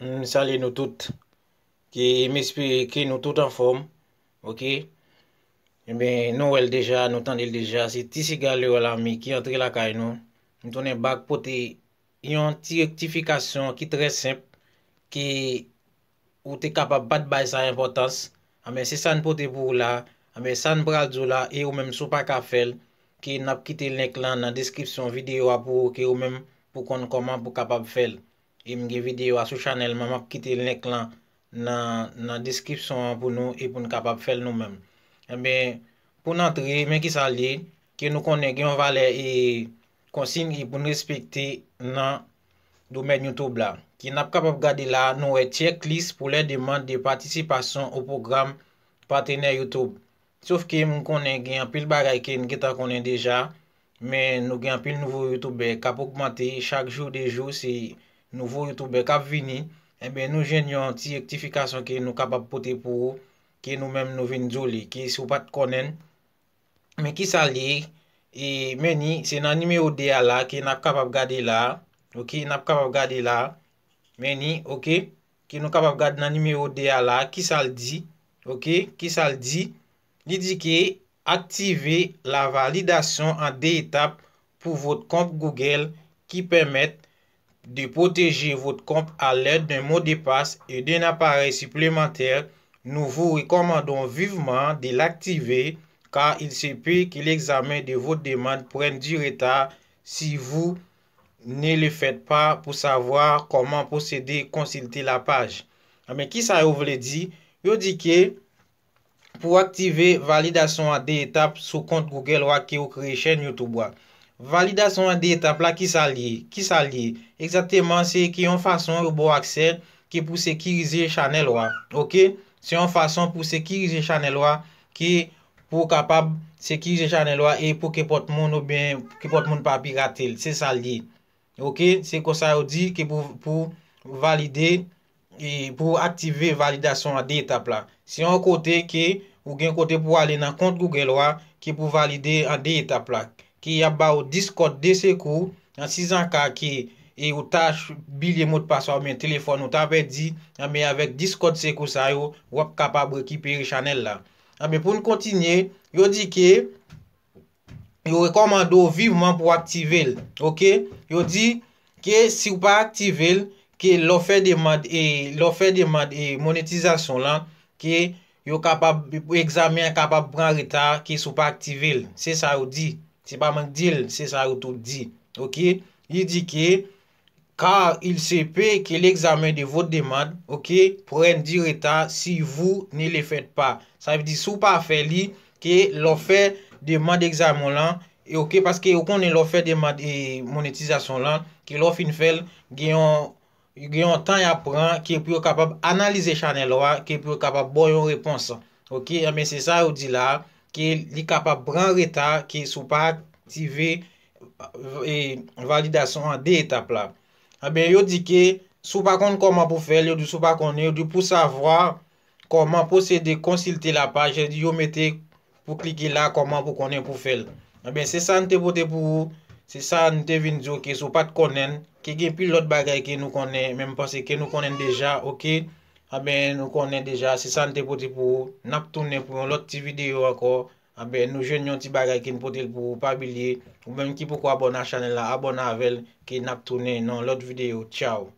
Mwen sali nou tout Ki mespi ki nou tout an form Ok Mwen eh nou el deja, nou tan el deja Si ti sigal yo oh, la mi ki yon tri la kay nou Mwen tonen bak pote Yon ti yon ti fikasyon ki tre semp Ki Ou te kapap bat bay sa impotans Ame se san pote pou la Ame san bradou la E ou men sou pa ka fel Ki nap kite link lan nan deskripsyon videyo Apo ki ou men pou konn koman pou kapap fel E mge videyo a sou chanel, mam ap kite lnek lan nan diskripsyon pou nou e pou n kapap fel nou men. E ben, pou nan tre, e men ki sa li, ki nou konen gen valer e konsin ki pou n respekte nan domen Youtube la. Ki nap kapap gade la, nou e tjek lis pou le deman de patisipasyon ou program patener Youtube. Sof ki m konen gen apil bagay ki n kita konen deja, men nou gen apil nouvo Youtube be. Kapouk mati, chak jou de jou se... nouvo YouTube kap vini, ebe eh nou jen yon ti ektifikasyon ki nou kap ap pote pou ou, ki nou menm nou vini zoli, ki sou pat konen. Men ki sa li, meni, se nan nime o de a la, ki nap kap ap gade la, meni, ok, ki nou kap ap gade nan nime o de a la, ki sa li di, ki sa li di, li di ki, aktive la validasyon an de etap pou vot komp Google ki pemet de poteje vote komp a lèd dè mò dè pas e dè n aparey suplementèl, nou vou rekomandon viveman de l'aktive ka il se pè ki l'examen de vote deman pren di reta si vou ne le fèd pa pou savoar koman posède konsilte la page. Ame ah, ki sa yo vle di? Yo di ki pou aktive validasyon a dè etap sou kont Google wakè yo kreye chèn YouTube wakè. Validasyon an de etapla ki sa liye, ki sa liye, ekzateman se ki yon fason ou bo aksel ki pou sekirize chanel wak, ok? Se yon fason pou sekirize chanel wak, ki pou kapab sekirize chanel wak e pou kepot moun ou ben, kepot moun pa apiratel, se sa liye. Ok, se konsa ou di ki pou valide, ki e pou aktive validasyon an de etapla. Se yon kote ki ou gen kote pou ale nan kont google wak, ki pou valide an de etapla. ki ya ba ou diskot de sekou, an si zan ka ki, e ou tache bilye mout paswa ou men telefon, ou tabe di, ame avek diskot sekou sa yo, wap kapabre ki peri chanel la. Ame pou nou kontinye, yo di ki, yo rekomando vivman pou aktivel, ok, yo di, ki si w pa aktivel, ki l'offer de mad, e l'offer de mad e monetizasyon lan, ki yo kapab, pou e, examen kapab pran rita, ki sou pa aktivel, se sa yo di, Se pa man dil, se sa yotou di. Ok, yi di ke, kar il sepe ke l'examen de vote deman, ok, pren di reta si vou ne le fet pa. Sa yi di sou pa fe li, ke lo fe deman de examen lan, e ok, paske yon konen lo fe deman de monetizasyon lan, ke lo fin fel, genyon, genyon tan ya pran, ke pou yo kapab analize chanel lo a, ke pou yo kapab bon yon reponsan. Ok, ya eh men se sa yotou di la, ki li kapap bran reta ki sou pa ative e validasyon an de etape la. A be yo di ke sou pa kon kon konman pou fel, yo di sou pa konnen, yo di pou savwa konman pou se de konsilte la paj, yo di yo mette pou klike la konman pou konnen pou fel. A be se sa an te bote pou, se sa an te vin di yo ke sou pat konnen, ke gen pil lot bagay ke nou konnen, menm panse ke nou konnen deja, ok? A be nou konen deja se sante poti pou naptounen pou yon lot ti video akor. A be nou jwen yon ti bagay kin poti pou pabilye. Ou bem ki pou kon abona chanel la abona avel ki naptounen yon lot video. Chow.